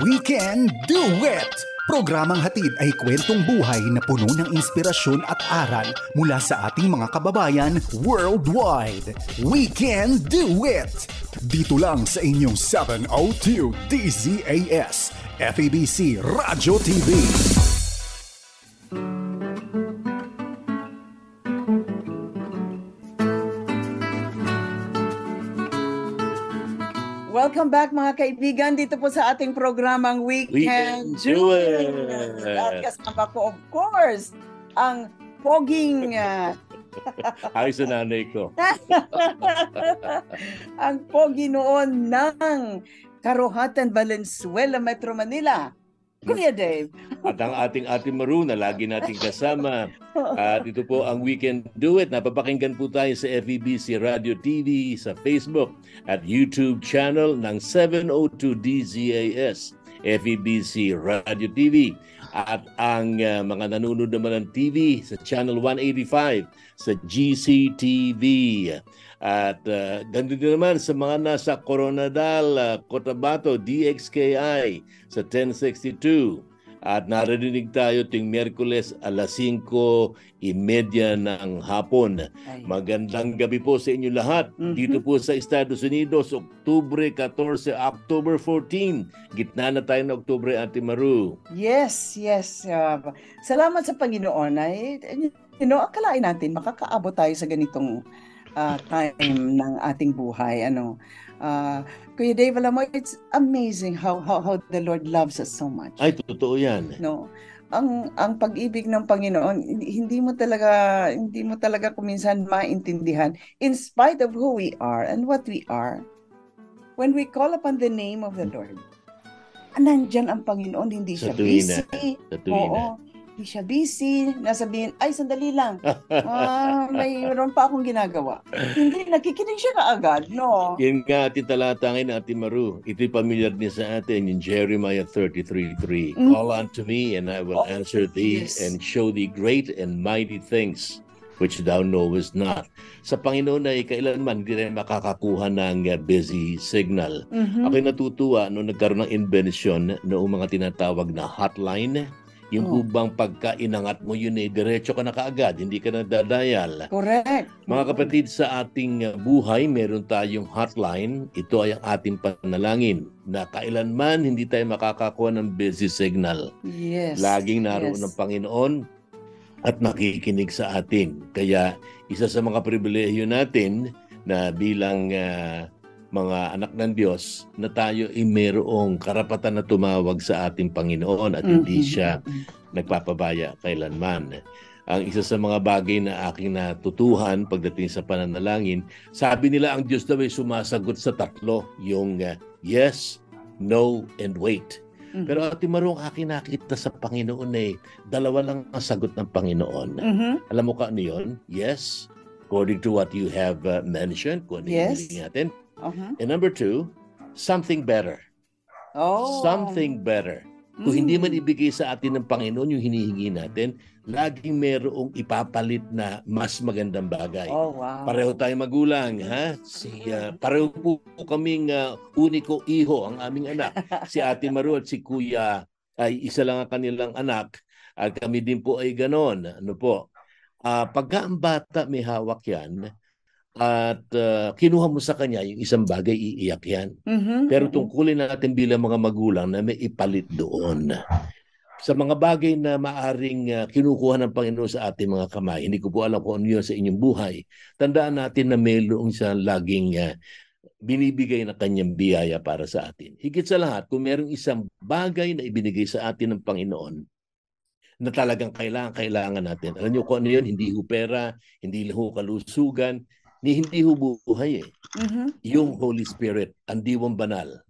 We can do it! Programang hatid ay kwentong buhay na puno ng inspirasyon at aral mula sa ating mga kababayan worldwide. We can do it! Dito lang sa inyong 702 DZAS, FEBC Radio TV. Welcome back mga kaibigan dito po sa ating programang Weekend Jewel. At kasama ko of course ang poging uh, Ayos na nanay ko. ang pogi noon ng Karuhatan Valenzuela, Metro Manila Kuya Dave. At ang ating ating Maru na lagi nating kasama. At ito po ang Weekend Do It. Napapakinggan po tayo sa FEBC Radio TV, sa Facebook, at YouTube channel ng 702 DZAS, FEBC Radio TV at ang uh, mga nanonood naman ng TV sa Channel 185 sa GCTV. At uh, ah, ganito din naman sa mga nasa Coronadal, uh, Cotabato, DXKI sa 1062. At naririnig tayo ting Miyerkules alas 5.30 ng hapon. Magandang gabi po sa inyo lahat. Mm-hmm. Dito po sa Estados Unidos, October 14, October 14. Gitna na tayo ng Oktubre, Ate Maru. Yes, yes. Uh, salamat sa Panginoon. Ay, eh, you know, akalain natin makakaabot tayo sa ganitong uh, time ng ating buhay. Ano, uh, Kuya Dave, alam mo, it's amazing how, how, how the Lord loves us so much. Ay, totoo yan. No? ang ang pag-ibig ng Panginoon hindi mo talaga hindi mo talaga kuminsan maintindihan in spite of who we are and what we are when we call upon the name of the Lord nandiyan ang Panginoon hindi siya Sa tuwina. busy Sa tuwina. oo hindi siya busy, nasabihin, ay, sandali lang, uh, mayroon pa akong ginagawa. Hindi, nakikinig siya kaagad, no? Yan nga, ating talata ngayon, Ate Maru, ito'y pamilyar niya sa atin, yung Jeremiah 33.3. Mm-hmm. Call unto me, and I will oh, answer thee, yes. and show thee great and mighty things which thou knowest not. Sa Panginoon ay kailanman hindi rin makakakuha ng uh, busy signal. Mm-hmm. Ako'y natutuwa no nagkaroon ng invention noong mga tinatawag na hotline yung oh. ubang pagkainangat mo yun eh, diretso ka na kaagad, hindi ka na dadayal. Correct. Mga kapatid, sa ating ah, buhay, meron tayong hotline. Ito ay ang ating panalangin na kailanman hindi tayo makakakuha ng busy signal. Yes. Laging naroon yes. ng Panginoon at nakikinig sa atin. Kaya isa sa mga pribilehiyo natin na bilang uh, mga anak ng Diyos na tayo ay mayroong karapatan na tumawag sa ating Panginoon at hindi siya nagpapabaya kailanman. Ang isa sa mga bagay na aking natutuhan pagdating sa pananalangin, sabi nila ang Diyos daw ay sumasagot sa tatlo, yung uh, yes, no, and wait. Mm-hmm. Pero Ate Marong, akin nakita sa Panginoon eh, dalawa lang ang sagot ng Panginoon. Mm-hmm. Alam mo ka ano yun? Yes, according to what you have uh, mentioned, kung ano yes. natin. Uh-huh. And number two, something better. Oh. Something better. Mm. Kung hindi man ibigay sa atin ng Panginoon yung hinihingi natin, laging merong ipapalit na mas magandang bagay. Oh, wow. Pareho tayong magulang, ha? Si, uh, mm-hmm. pareho po kaming uh, uniko iho, ang aming anak. Si Ate Maru at si Kuya ay isa lang ang kanilang anak at kami din po ay ganon. Ano po? Uh, pagka ang bata may hawak yan, at uh, kinuha mo sa kanya yung isang bagay, iiyak yan. Mm-hmm. Pero mm-hmm. tungkulin natin bilang mga magulang na may ipalit doon. Sa mga bagay na maaring uh, kinukuha ng Panginoon sa ating mga kamay, hindi ko po alam kung ano yun sa inyong buhay, tandaan natin na mayroong siya laging uh, binibigay na kanyang biyaya para sa atin. Higit sa lahat, kung mayroong isang bagay na ibinigay sa atin ng Panginoon, na talagang kailangan, kailangan natin. Alam niyo kung ano yun, hindi ho pera, hindi ho kalusugan, ni hindi hubuhay eh. Mm-hmm. Yung Holy Spirit, ang diwang banal,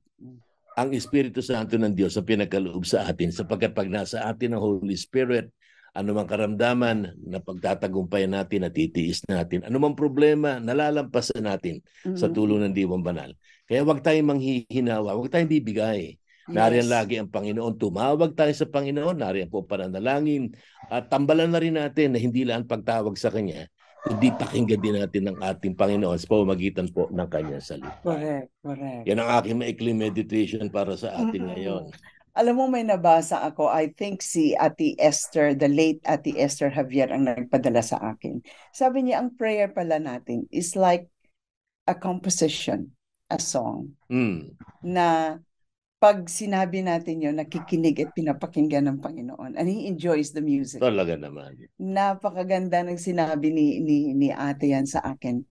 ang Espiritu Santo ng Diyos sa pinagkaloob sa atin sapagkat pag nasa atin ang Holy Spirit, anumang karamdaman na pagtatagumpayan natin at itiis natin, anumang problema, nalalampasan natin mm-hmm. sa tulong ng Diwang Banal. Kaya huwag tayong manghihinawa, huwag tayong bibigay. Yes. Nariyan lagi ang Panginoon. Tumawag tayo sa Panginoon, nariyan po ang pananalangin. At tambalan na rin natin na hindi lang pagtawag sa Kanya, kundi pakinggan din natin ng ating Panginoon sa pamamagitan po ng kanyang salita. Correct, correct. Yan ang aking maikli meditation para sa atin ngayon. Alam mo, may nabasa ako. I think si Ati Esther, the late Ati Esther Javier ang nagpadala sa akin. Sabi niya, ang prayer pala natin is like a composition, a song, mm. na pag sinabi natin yun, nakikinig at pinapakinggan ng Panginoon. And he enjoys the music. Talaga naman. Napakaganda ng sinabi ni, ni, ni ate yan sa akin.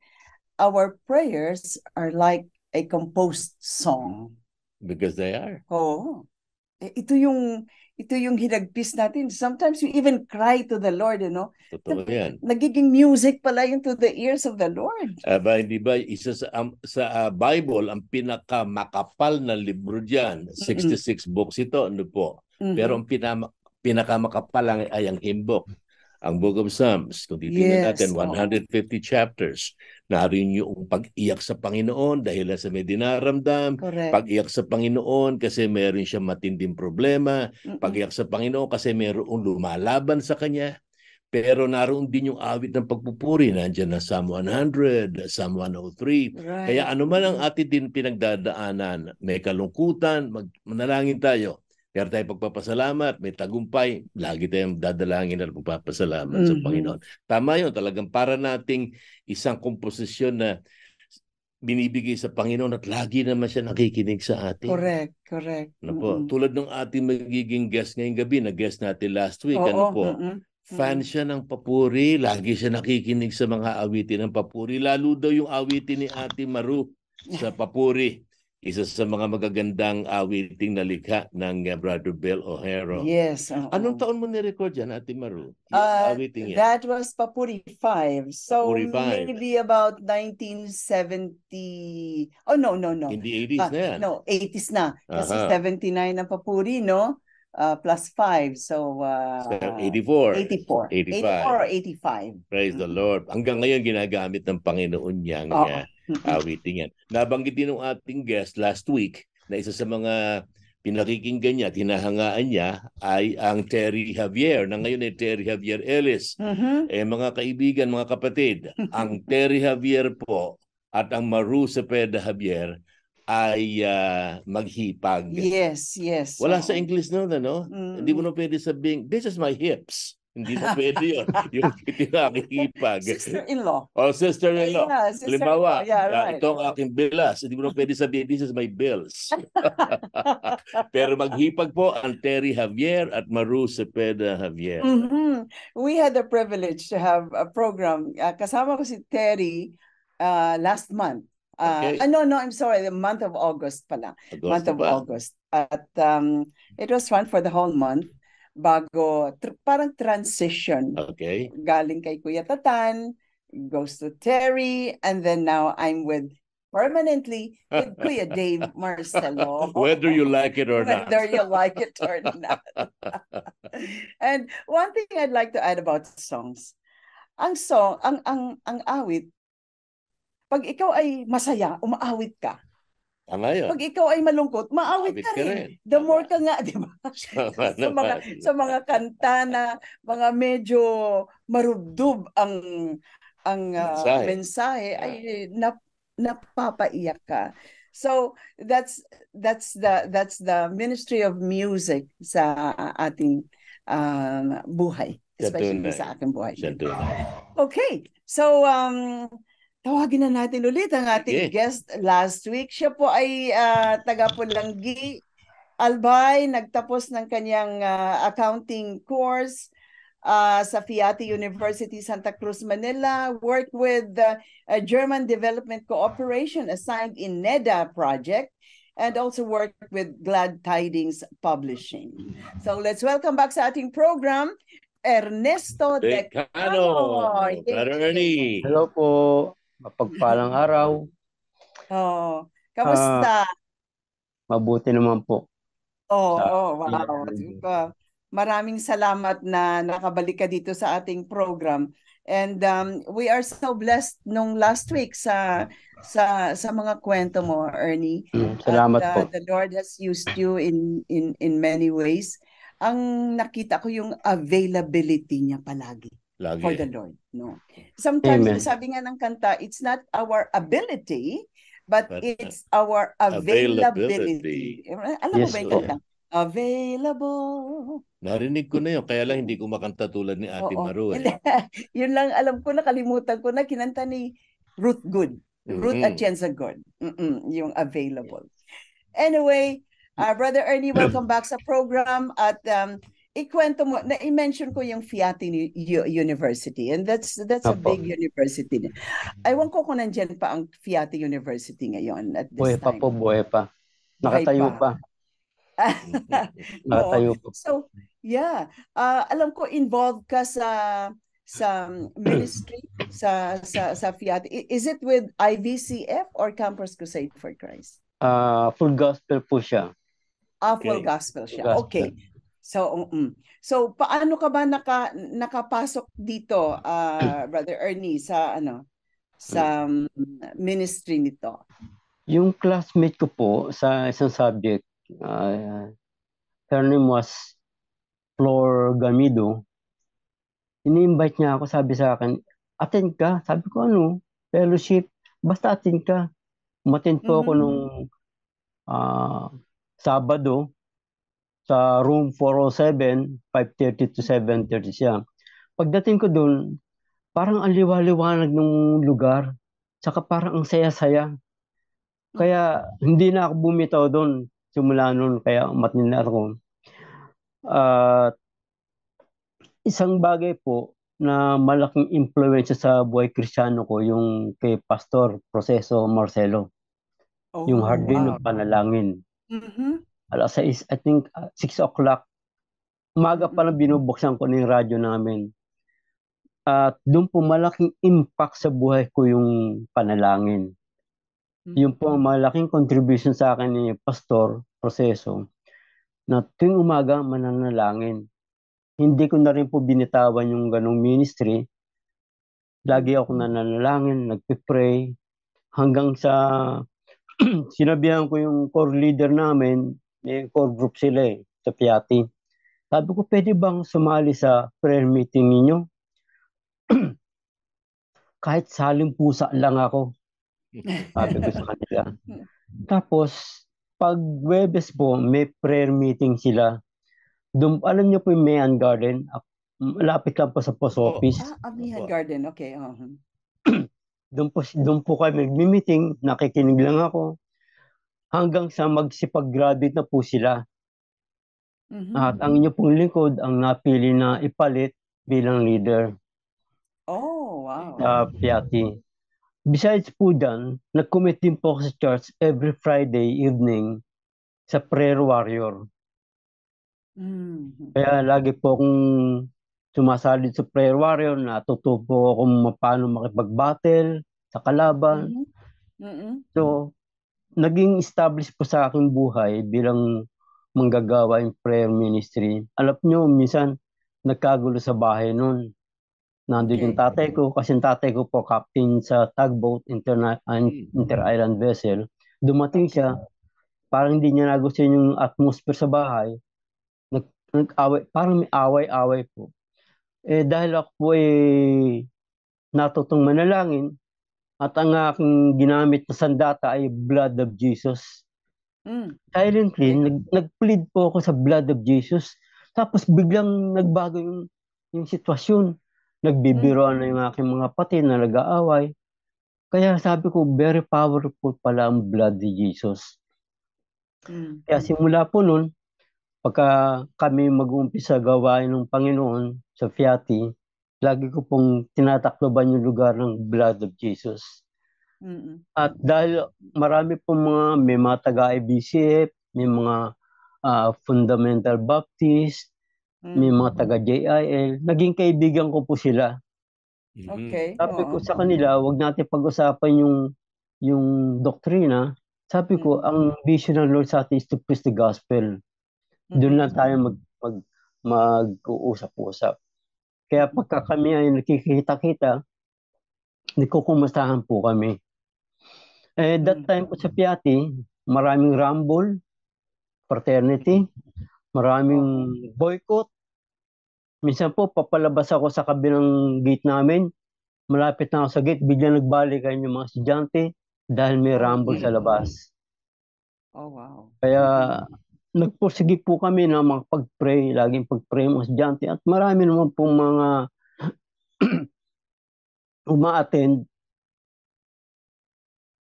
Our prayers are like a composed song. Because they are. Oo. Eh, ito yung ito yung hinagpis natin. Sometimes we even cry to the Lord, you know? Totoo yan. Nagiging music pala yun to the ears of the Lord. Aba, ah, hindi ba? Isa sa, um, sa uh, Bible, ang pinaka makapal na libro dyan, 66 mm-hmm. books ito, ano po? Mm-hmm. Pero ang pinama, pinakamakapal ay ang hymn book ang Book of Psalms. Kung titingnan yes. natin, 150 chapters. Narin yung pag-iyak sa Panginoon dahil sa may dinaramdam. Correct. Pag-iyak sa Panginoon kasi mayroon siyang matinding problema. Mm-mm. Pag-iyak sa Panginoon kasi mayroon lumalaban sa kanya. Pero naroon din yung awit ng pagpupuri. Nandiyan na Psalm 100, Psalm 103. Right. Kaya anuman ang atin din pinagdadaanan, may kalungkutan, mag- manalangin tayo kaya tayo pagpapasalamat, may tagumpay, lagi tayong dadalangin at magpapasalamat mm-hmm. sa Panginoon. Tama yun, talagang para nating isang komposisyon na binibigay sa Panginoon at lagi naman siya nakikinig sa atin. Correct, correct. Ano po, mm-hmm. tulad ng ating magiging guest ngayong gabi, na guest natin last week, ano Oo, ano po, mm-hmm. mm-hmm. fan siya ng papuri, lagi siya nakikinig sa mga awitin ng papuri, lalo daw yung awitin ni Ate Maru sa papuri isa sa mga magagandang awiting ah, na likha ng ah, Brother Bill O'Hara. Yes. Uh-oh. Anong taon mo ni-record yan, Ate Maru? Uh, ah, awiting yan? That was Papuri 5. So, Papuri 5. maybe about 1970... Oh, no, no, no. In the 80s uh, na yan? No, 80s na. Kasi 79 ang Papuri, no? uh, plus 5. So, uh, 84. 84. 85. 84 85. Praise mm-hmm. the Lord. Hanggang ngayon, ginagamit ng Panginoon niyang oh awitin yan. Nabanggit din ng ating guest last week na isa sa mga pinakikinggan niya, tinahangaan niya ay ang Terry Javier, na ngayon ay Terry Javier Ellis. Uh-huh. Eh, mga kaibigan, mga kapatid, ang Terry Javier po at ang Maru Cepeda Javier ay uh, maghipag. Yes, yes. Wala oh. sa English noon, ano? Mm. Hindi mo na pwede sabing, this is my hips. Hindi na pwede yun. Yung pinakikipag. Sister-in-law. O, oh, sister-in-law. Oh, yeah, sister Limawa, yeah, right. ito ang aking bilas. Hindi mo na pwede sabihin, this is my bills. Pero maghipag po ang Terry Javier at Maru Cepeda Javier. Mm-hmm. We had the privilege to have a program. Uh, kasama ko si Terry uh, last month. Uh, okay. uh, no, no, I'm sorry. The month of August pala. Agosto month of ba? Diba? August. At um, it was fun for the whole month bago tr- parang transition. Okay. Galing kay Kuya Tatan, goes to Terry, and then now I'm with permanently with Kuya Dave Marcelo. Whether you like it or Whether not. Whether you like it or not. and one thing I'd like to add about songs. Ang song, ang ang ang awit, pag ikaw ay masaya, umaawit ka, Tama yun. Pag ikaw ay malungkot, maawit ka, ka rin. rin. The Tama. more ka nga, di ba? sa, mga, sa mga kanta na mga medyo marubdob ang ang uh, mensahe, yeah. ay eh, nap, napapaiyak ka. So that's that's the that's the ministry of music sa ating um, buhay, especially sa akin buhay. Okay. So um Tawagin na natin ulit ang ating okay. guest last week. Siya po ay uh, taga Pulanggi, Albay, nagtapos ng kanyang uh, accounting course uh, sa Fiati University Santa Cruz, Manila, worked with the uh, German Development Cooperation assigned in NEDA project and also worked with Glad Tidings Publishing. So let's welcome back sa ating program Ernesto Decano. Decano. Hello po. Mapagpalang araw. Oo. Ah, Kamusta? Uh, mabuti naman po. Oo, oh, oh, wow. Uh, maraming salamat na nakabalik ka dito sa ating program. And um, we are so blessed nung last week sa sa sa mga kwento mo, Ernie. Mm, salamat At, uh, po. The Lord has used you in in in many ways. Ang nakita ko yung availability niya palagi. Lagi. for the Lord. No. Sometimes Amen. sabi nga ng kanta, it's not our ability but, but uh, it's our availability. availability. Alam yes, mo ba 'yung kanta? available. Narinig ko na yun. Kaya lang hindi ko makanta tulad ni Ate Oo. Maru. Eh. yun lang alam ko, nakalimutan ko na kinanta ni Ruth Good. Ruth mm-hmm. Atienza Good. Mm-mm, yung available. Anyway, uh, Brother Ernie, welcome back sa program. At um, ikwento mo, na-mention i ko yung Fiat University and that's that's Apo. a big university. Aywan ko kung nandiyan pa ang Fiat University ngayon at this buhay time. pa po, buhay pa. Nakatayo buhay pa. pa. Nakatayo po. So, yeah. Uh, alam ko involved ka sa sa ministry sa sa sa Fiat. Is it with IVCF or Campus Crusade for Christ? Uh, full gospel po siya. Ah, full okay. gospel siya. Gospel. Okay. So, um, so paano ka ba naka nakapasok dito, uh, Brother Ernie sa ano sa um, ministry nito? Yung classmate ko po sa isang subject, uh, her name was Flor Gamido. Ini-invite niya ako, sabi sa akin, attend ka. Sabi ko, ano, fellowship, basta attend ka. Umatend po mm-hmm. ako mm. nung uh, Sabado sa room 407, 5.30 to 7.30 siya. Pagdating ko doon, parang ang liwa-liwanag ng lugar, tsaka parang ang saya-saya. Kaya hindi na ako bumitaw doon simula noon, kaya umatin na ako. At uh, isang bagay po na malaking influence sa buhay kristyano ko, yung kay Pastor Proseso Marcelo. Oh, yung hardin wow. ng panalangin. Mm-hmm alas 6, I think 6 uh, o'clock, umaga pa lang binubuksan ko na yung radyo namin. At doon po malaking impact sa buhay ko yung panalangin. Hmm. Yung po malaking contribution sa akin ni Pastor Proseso na tuwing umaga mananalangin. Hindi ko na rin po binitawan yung ganong ministry. Lagi ako nananalangin, nagpe-pray. Hanggang sa sinabihan ko yung core leader namin, may core group sila eh, sa Piati. Sabi ko, pwede bang sumali sa prayer meeting ninyo? Kahit saling pusa lang ako. Sabi ko sa kanila. Tapos, pag Webes po, may prayer meeting sila. Dum alam niyo po yung Mayan Garden, malapit lang po sa post office. Ah, ah, Mayan Garden, okay. Uh-huh. doon po, doon po kami nag-meeting, nakikinig lang ako hanggang sa magsipag-graduate na po sila. Mm-hmm. At ang inyo pong lingkod ang napili na ipalit bilang leader. Oh, wow. Uh, Piati. Besides po dyan, nag-commit din po ako sa church every Friday evening sa prayer warrior. Mm-hmm. Kaya lagi po akong sumasali sa prayer warrior, natuto ako kung paano makipag-battle sa kalaban. Mm-hmm. Mm-hmm. So, naging established po sa aking buhay bilang manggagawa yung prayer ministry. Alam nyo, minsan nagkagulo sa bahay noon. Nandun okay. yung tatay ko kasi yung tatay ko po captain sa tugboat interna- ah, mm. inter-island vessel. Dumating siya, parang hindi niya nagustuhan yung atmosphere sa bahay. Nag, nag-away, parang may away-away po. Eh dahil ako po ay natutong manalangin, at ang aking ginamit na sandata ay blood of Jesus. Mm. Silently, nag, nag-plead po ako sa blood of Jesus. Tapos biglang nagbago yung, yung sitwasyon. Nagbibiro mm. na yung aking mga pati na nag-aaway. Kaya sabi ko, very powerful pala ang blood of Jesus. Mm. Kaya simula po noon, pagka kami mag-umpisa gawain ng Panginoon sa Fiati, lagi ko pong tinatakloban yung lugar ng blood of Jesus. Mm-mm. At dahil marami pong mga, may mga taga-IBCF, may mga uh, fundamental Baptist, mm-hmm. may mm. mga taga-JIL. Naging kaibigan ko po sila. Mm-hmm. Okay. Sabi ko sa kanila, wag natin pag-usapan yung yung doktrina. Sabi ko, mm-hmm. ang vision ng Lord sa atin is to preach the gospel. Mm-hmm. Doon lang tayo mag mag mag-uusap-usap. Kaya pagka kami ay nakikita-kita, nagkukumustahan po kami. Eh, that mm. time po sa Piati, maraming rumble, fraternity, maraming oh. boycott. Minsan po, papalabas ako sa kabilang gate namin. Malapit na ako sa gate, bigla nagbalikan yung mga estudyante dahil may rumble sa mm. labas. Oh, wow. Kaya mm-hmm nagpursige po kami na makapag-pray, laging pag-pray mga estudyante at marami naman pong mga uma-attend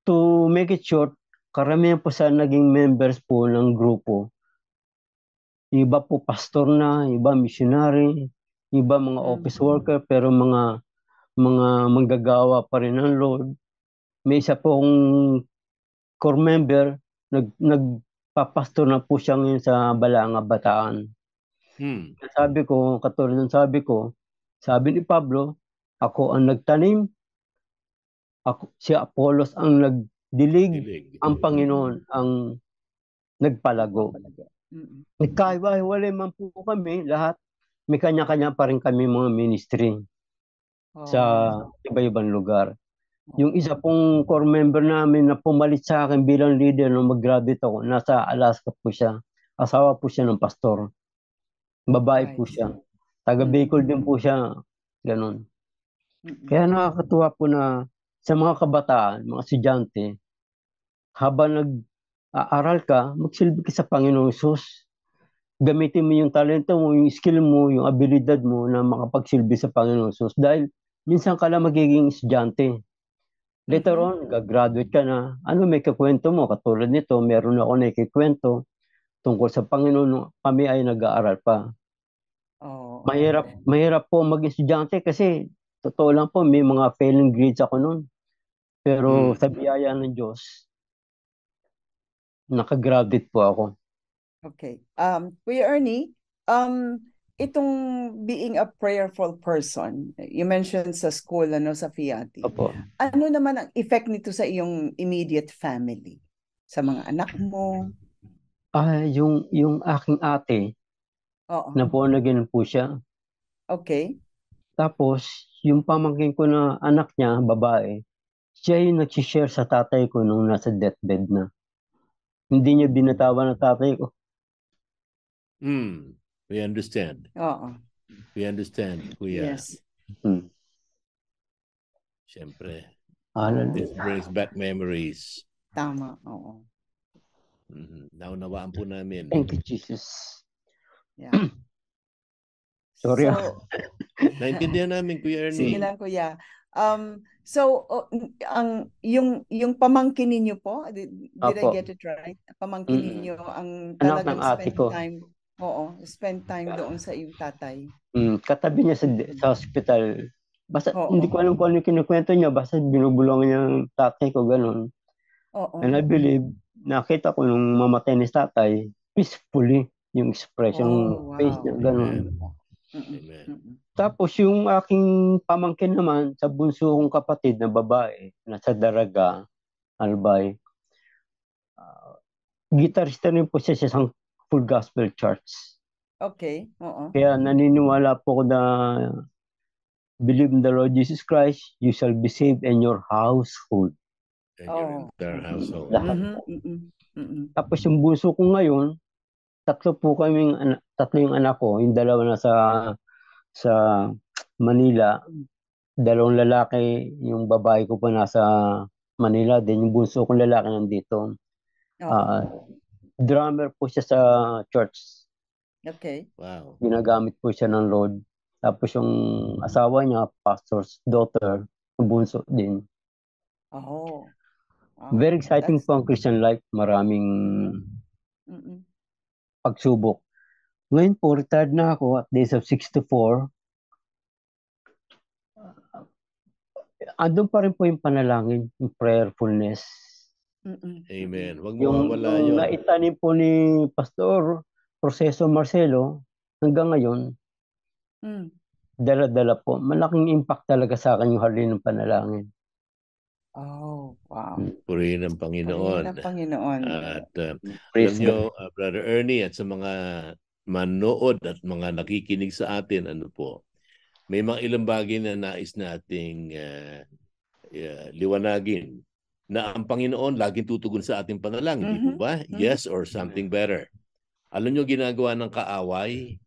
to make it short, karamihan po sa naging members po ng grupo. Iba po pastor na, iba missionary, iba mga mm. office worker, pero mga mga manggagawa pa rin ng Lord. May isa po core member, nag, nag papastor na po siya ngayon sa Balanga, Bataan. Hmm. Sabi ko, katulad ng sabi ko, sabi ni Pablo, ako ang nagtanim, ako, si Apolos ang nagdilig, Dilig. ang Panginoon ang nagpalago. Mm-hmm. Nagkahiwa-hiwalay man po kami lahat. May kanya-kanya pa rin kami mga ministry oh. sa iba-ibang lugar yung isa pong core member namin na pumalit sa akin bilang leader nung mag-graduate ako, nasa Alaska po siya. Asawa po siya ng pastor. Babae po siya. Taga mm. Bicol din po siya. Ganon. Kaya nakakatuwa po na sa mga kabataan, mga estudyante, habang nag-aaral ka, magsilbi ka sa Panginoong Isus. Gamitin mo yung talento mo, yung skill mo, yung abilidad mo na makapagsilbi sa Panginoong Isus. Dahil minsan ka lang magiging estudyante Later mm-hmm. on, gagraduate ka na, ano may kakwento mo? Katulad nito, meron ako na ikikwento tungkol sa Panginoon. Kami ay nag-aaral pa. Oh, mahirap, okay. mahirap po mag-estudyante kasi totoo lang po, may mga failing grades ako noon. Pero hmm. sa biyaya ng Diyos, nakagraduate po ako. Okay. Um, Kuya Ernie, um, itong being a prayerful person, you mentioned sa school, ano, sa Fiati. Opo. Ano naman ang effect nito sa iyong immediate family? Sa mga anak mo? Ah, uh, yung, yung aking ate, Oo. na po naging po siya. Okay. Tapos, yung pamangkin ko na anak niya, babae, siya yung nag-share sa tatay ko nung nasa deathbed na. Hindi niya binatawa na tatay ko. Hmm. We understand. Oo. We understand, Kuya. Yes. Hmm. Siyempre. Ano? This brings back memories. Tama, oo. Mm-hmm. Naunawaan po namin. Thank you, Jesus. Yeah. Sorry. Ah. So, Naintindihan namin, Kuya Ernie. Sige lang, Kuya. Um, so, uh, ang yung yung pamangkin ninyo po, did, did I get it right? Pamangkin mm. niyo ang talagang spend ko. time Oo, spend time doon sa iyong tatay. Mm, katabi niya sa, sa hospital. Basta, Oo. hindi ko alam kung ano yung kinukwento niya. Basta binubulong niya ang tatay ko, ganun. Oo. And I believe, nakita ko nung mamatay ni tatay, peacefully yung expression, oh, wow. face niya, ganun. Amen. Tapos yung aking pamangkin naman sa bunso kong kapatid na babae, na sa Daraga, Albay, uh, gitarista rin po siya sa isang full gospel church. Okay, oo. Kaya naniniwala po ako na believe in the Lord Jesus Christ, you shall be saved and your household. And your oh. entire household. Lahat. Mm-hmm. Mm-hmm. Tapos yung buso ko ngayon, tatlo po kaming tatlo yung anak ko, yung dalawa na sa sa Manila, dalawang lalaki, yung babae ko po nasa Manila, din yung bunso kong lalaki nandito. Oh. Uh, drummer po siya sa church. Okay. Wow. Ginagamit po siya ng Lord. Tapos yung asawa niya, pastor's daughter, bunso din. Oh. Wow. Very exciting That's... po ang Christian life. Maraming mm pagsubok. Ngayon po, retired na ako at the of 64. Andun pa rin po yung panalangin, yung prayerfulness Amen. Huwag mo yung, mawala yung yun. naitanim po ni Pastor Proseso Marcelo hanggang ngayon, mm. dala-dala po. Malaking impact talaga sa akin yung halin ng panalangin. Oh, wow. Mm. Purihin ang Panginoon. Purihin ang Panginoon. At uh, alam nyo, uh, Brother Ernie, at sa mga manood at mga nakikinig sa atin, ano po, may mga ilang bagay na nais nating uh, uh, liwanagin na ang Panginoon laging tutugon sa ating panalangin, mm-hmm. di ba? Mm-hmm. Yes or something better. Alam nyo ginagawa ng kaaway,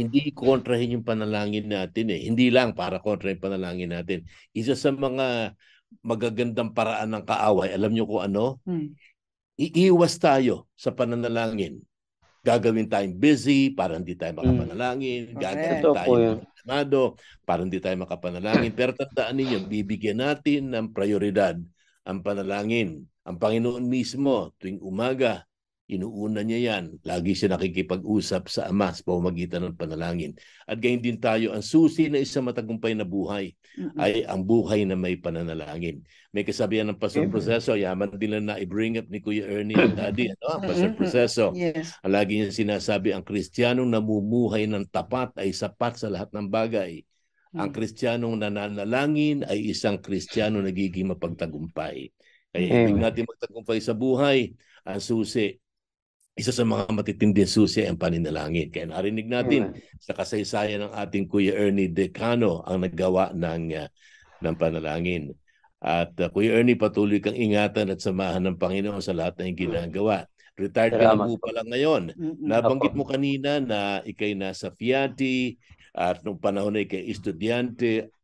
hindi kontrahin yung panalangin natin eh. Hindi lang para kontra yung panalangin natin. Isa sa mga magagandang paraan ng kaaway, alam nyo kung ano? Hmm. Iiwas tayo sa pananalangin. Gagawin tayong busy para hindi tayo hmm. makapanalangin. Hmm. Gagawin okay. tayo makapanado para hindi tayo makapanalangin. Pero tandaan ninyo, bibigyan natin ng prioridad ang panalangin. Ang Panginoon mismo, tuwing umaga, inuuna niya yan. Lagi siya nakikipag-usap sa Ama sa pamamagitan ng panalangin. At ganyan din tayo, ang susi na isang matagumpay na buhay mm-hmm. ay ang buhay na may pananalangin. May kasabihan ng Pastor mm-hmm. Proceso, yaman din lang na i-bring up ni Kuya Ernie at Daddy, ano? Pastor mm-hmm. Proceso. Yes. Lagi niya sinasabi, ang Kristiyanong namumuhay ng tapat ay sapat sa lahat ng bagay. Ang mm. Kristiyanong nananalangin ay isang kristyano nagiging mapagtagumpay. Kaya Amen. ibig natin magtagumpay sa buhay, ang susi, isa sa mga matitinding susi ang paninalangin. Kaya narinig natin Amen. sa kasaysayan ng ating Kuya Ernie Decano ang naggawa ng, uh, ng panalangin. At uh, Kuya Ernie, patuloy kang ingatan at samahan ng Panginoon sa lahat ng ginagawa. Retired Salamat. ka na po pala ngayon. Nabanggit mo kanina na ikay nasa Fiati, at nung panahon ay kay estudyante,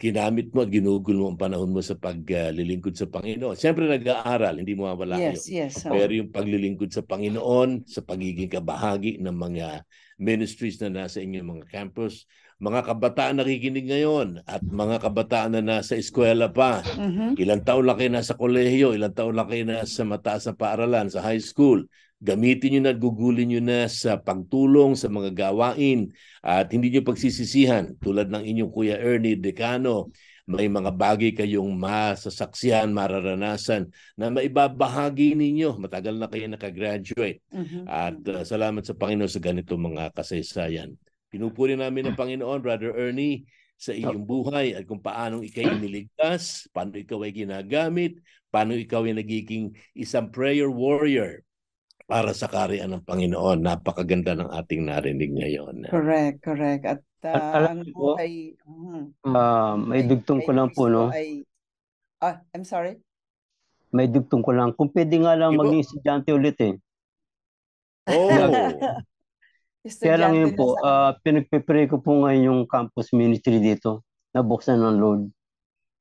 ginamit mo at ginugol mo ang panahon mo sa paglilingkod sa Panginoon. Siyempre nag-aaral, hindi mo mawala yes, yun. Yes, so. Pero yung paglilingkod sa Panginoon, sa pagiging kabahagi ng mga ministries na nasa inyong mga campus, mga kabataan nakikinig ngayon at mga kabataan na nasa eskwela pa. Mm-hmm. Ilang taon laki na sa kolehiyo, ilang taon laki na sa mataas na paaralan, sa high school. Gamitin nyo na at gugulin nyo na sa pagtulong, sa mga gawain at hindi nyo pagsisisihan tulad ng inyong Kuya Ernie Decano may mga bagay kayong masasaksihan, mararanasan na maibabahagi ninyo. Matagal na kayo nakagraduate. Mm-hmm. At uh, salamat sa Panginoon sa ganito mga kasaysayan. Pinupuri namin ng Panginoon, Brother Ernie, sa iyong buhay at kung paano ikaw ay niligtas, paano ikaw ay ginagamit, paano ikaw ay nagiging isang prayer warrior para sa karian ng Panginoon. Napakaganda ng ating narinig ngayon. Correct, correct. At, uh, at alam ah, ang po, mm-hmm. ay... Uh, uh, may dugtong ko lang po, no? Ay, ah, I'm sorry? May dugtong ko lang. Kung pwede nga lang maging estudyante ulit eh. Oh! Kaya lang yun po, sa... uh, ah, pinagpipray ko po ngayon yung campus ministry dito. Nabuksan ng Lord.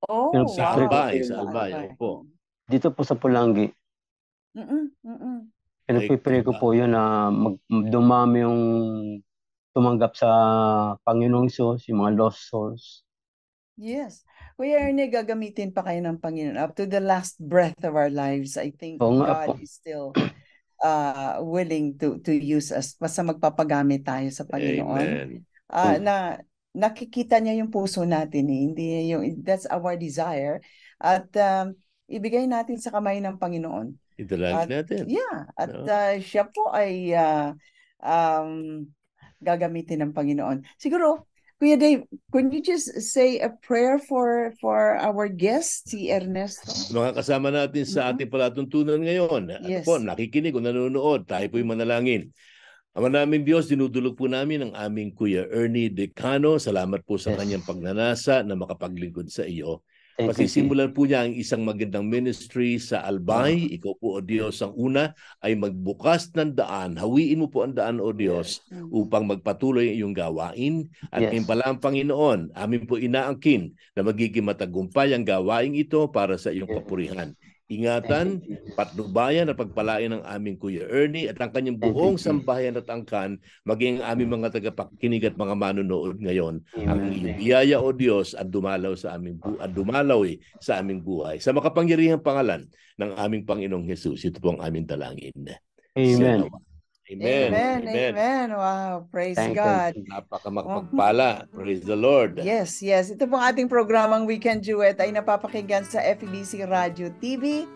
Oh, Pinagpipray wow. Salbay, salbay. Opo. Dito po sa Pulangi. Mm-mm, mm-mm. Pinagpipray ko po yun na mag, dumami yung tumanggap sa Panginoong Isos, yung mga lost souls. Yes. Kuya Ernie, gagamitin pa kayo ng Panginoon up to the last breath of our lives. I think Oo, God po. is still uh, willing to to use us basta magpapagamit tayo sa Panginoon. Uh, na nakikita niya yung puso natin eh. Hindi yung that's our desire at um, ibigay natin sa kamay ng Panginoon. Idalaga natin. Yeah, at no? uh, siya po ay uh, um, gagamitin ng Panginoon. Siguro Kuya Dave, could you just say a prayer for for our guest, si Ernesto? Mga kasama natin sa mm-hmm. ating palatuntunan ngayon. Yes. Po, nakikinig o nanonood, tayo po'y manalangin. Ama namin Diyos, dinudulog po namin ang aming Kuya Ernie Decano. Salamat po sa kanyang pagnanasa na makapaglingkod sa iyo. Thank Pasisimulan po niya ang isang magandang ministry sa Albay. Wow. Ah. Ikaw po, O Diyos, ang una ay magbukas ng daan. Hawiin mo po ang daan, O Diyos, yes. Mm. upang magpatuloy ang iyong gawain. At yes. pala ang Panginoon, amin po inaangkin na magiging matagumpay ang gawain ito para sa iyong yes. kapurihan. Ingatan, patnubayan at pagpalain ng aming Kuya Ernie at ang kanyang buong sambahayan at angkan maging ang aming mga tagapakinig at mga manunood ngayon. Amen. Ang iyong biyaya o Diyos at dumalaw sa aming bu- at dumalaw sa aming buhay. Sa makapangyarihang pangalan ng aming Panginoong Hesus, ito po ang aming dalangin. Amen. Salamat. Amen. Amen. Amen. Amen. Wow. Praise Thank God. You. Napakamagpagpala. Mm-hmm. Praise the Lord. Yes, yes. Ito pong ating programang Weekend Duet ay napapakinggan sa FEBC Radio TV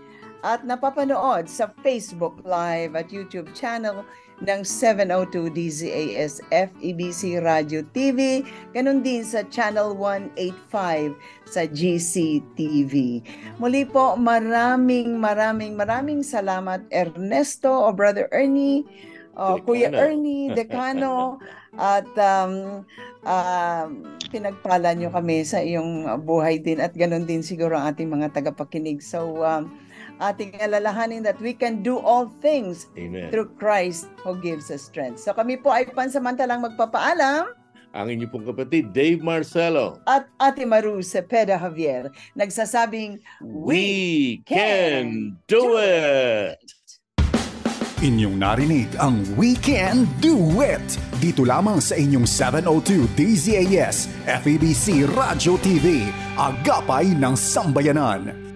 at napapanood sa Facebook Live at YouTube channel ng 702 DZAS FEBC Radio TV, ganun din sa Channel 185 sa GCTV. Muli po, maraming maraming maraming salamat Ernesto o Brother Ernie Oh, Kuya ano? Ernie, Decano, at um, uh, pinagpala nyo kami sa iyong buhay din at ganun din siguro ang ating mga tagapakinig. So, um, ating alalahanin that we can do all things Amen. through Christ who gives us strength. So kami po ay pansamantalang magpapaalam ang inyo pong kapatid, Dave Marcelo. At Ate Maru Cepeda Javier, nagsasabing, We, we can, can do it! it! Inyong narinig ang Weekend Duet dito lamang sa inyong 702 DZAS FEBC Radio TV, Agapay ng Sambayanan.